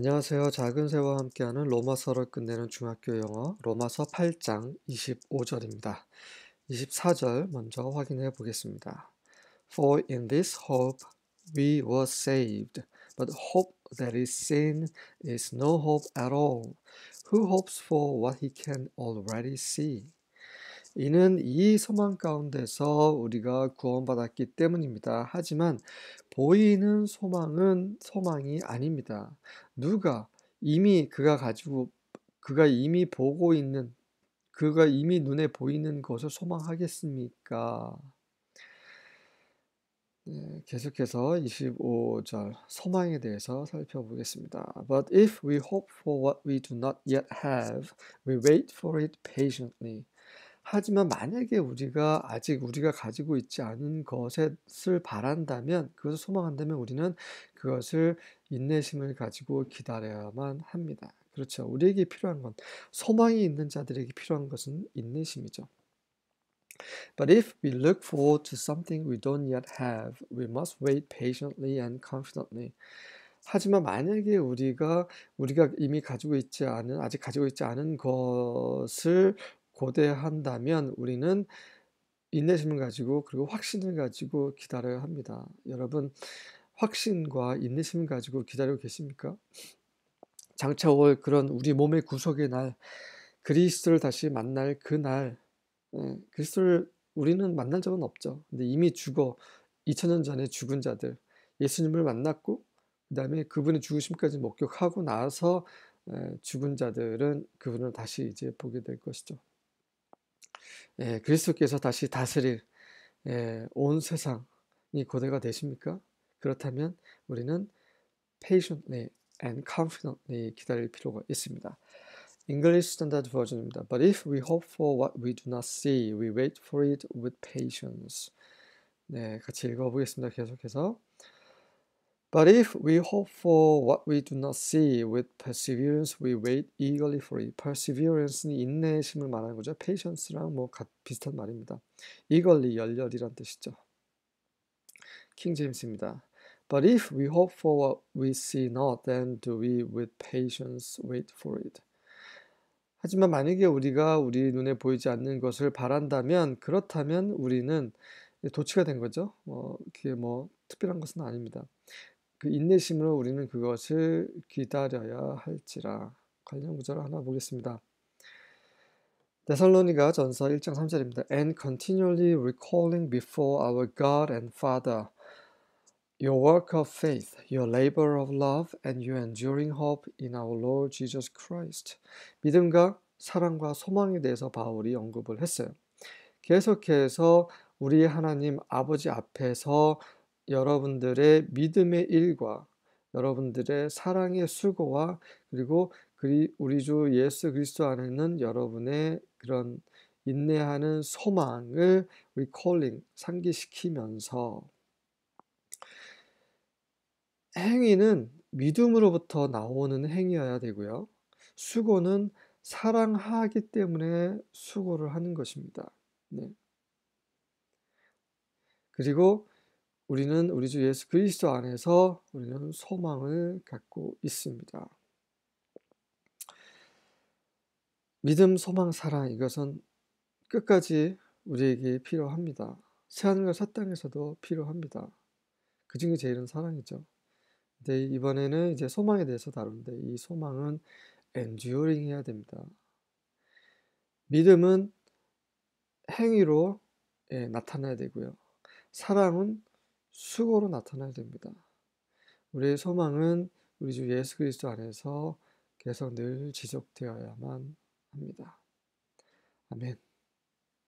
안녕하세요. 작은 새와 함께하는 로마서를 끝내는 중학교 영어 로마서 8장 25절입니다. 24절 먼저 확인해 보겠습니다. For in this hope we were saved, but hope that is seen is no hope at all. Who hopes for what he can already see? 이는 이 소망 가운데서 우리가 구원받았기 때문입니다. 하지만 보이는 소망은 소망이 아닙니다. 누가 이미 그가 가지고 그가 이미 보고 있는 그가 이미 눈에 보이는 것을 소망하겠습니까? 네, 계속해서 25절 소망에 대해서 살펴보겠습니다. But if we hope for what we do not yet have, we wait for it patiently. 하지만 만약에 우리가 아직 우리가 가지고 있지 않은 것을 바란다면 그것을 소망한다면 우리는 그것을 인내심을 가지고 기다려야만 합니다. 그렇죠. 우리에게 필요한 건 소망이 있는 자들에게 필요한 것은 인내심이죠. But if we look forward to something we don't yet have, we must wait patiently and confidently. 하지만 만약에 우리가 우리가 이미 가지고 있지 않은 아직 가지고 있지 않은 것을 고대한다면 우리는 인내심을 가지고 그리고 확신을 가지고 기다려야 합니다. 여러분 확신과 인내심을 가지고 기다리고 계십니까? 장차 올 그런 우리 몸의 구속의 날 그리스도를 다시 만날 그날 예, 그리스도를 우리는 만난 적은 없죠. 근데 이미 죽어 2000년 전에 죽은 자들 예수님을 만났고 그 다음에 그분의 죽으심까지 목격하고 나서 예, 죽은 자들은 그분을 다시 이제 보게 될 것이죠. 예, 그리스도께서 다시 다스릴 예, 온 세상이 고대가 되십니까? 그렇다면 우리는 patiently and confidently 기다릴 필요가 있습니다. English Standard Version입니다. But if we hope for what we do not see, we wait for it with patience. 네, 같이 읽어보겠습니다. 계속해서. But if we hope for what we do not see, with perseverance we wait eagerly for it. Perseverance는 인내심을 말하는 거죠. Patience랑 뭐 비슷한 말입니다. eagerly 열렬이란 뜻이죠. 킹 제임스입니다. But if we hope for what we see not, then do we with patience wait for it. 하지만 만약에 우리가 우리 눈에 보이지 않는 것을 바란다면 그렇다면 우리는 도취가 된 거죠. 어, 그게 뭐 특별한 것은 아닙니다. 그 인내심으로 우리는 그것을 기다려야 할지라. 관련 구절 하나 보겠습니다. 데살로니가 전서 1장 3절입니다. And continually recalling before our God and Father your work of faith, your labor of love, and your enduring hope in our Lord Jesus Christ. 믿음과 사랑과 소망에 대해서 바울이 언급을 했어요. 계속해서 우리 하나님 아버지 앞에서 여러분들의 믿음의 일과 여러분들의 사랑의 수고와 그리고 우리 주 예수 그리스도 안에는 여러분의 그런 인내하는 소망을 우리 콜링 상기시키면서 행위는 믿음으로부터 나오는 행위여야 되고요. 수고는 사랑하기 때문에 수고를 하는 것입니다. 네. 그리고 우리는 우리 주 예수 그리스도 안에서 우리는 소망을 갖고 있습니다. 믿음, 소망, 사랑 이것은 끝까지 우리에게 필요합니다. 새하늘과 새 땅에서도 필요합니다. 그 중에 제일은 사랑이죠. 근데 이번에는 이제 소망에 대해서 다루는데 이 소망은 엔듀어링 해야 됩니다. 믿음은 행위로 예, 나타나야 되고요. 사랑은 수고로 나타나야 됩니다. 우리의 소망은 우리 주 예수 그리스도 안에서 계속 늘 지속되어야만 합니다. 아멘.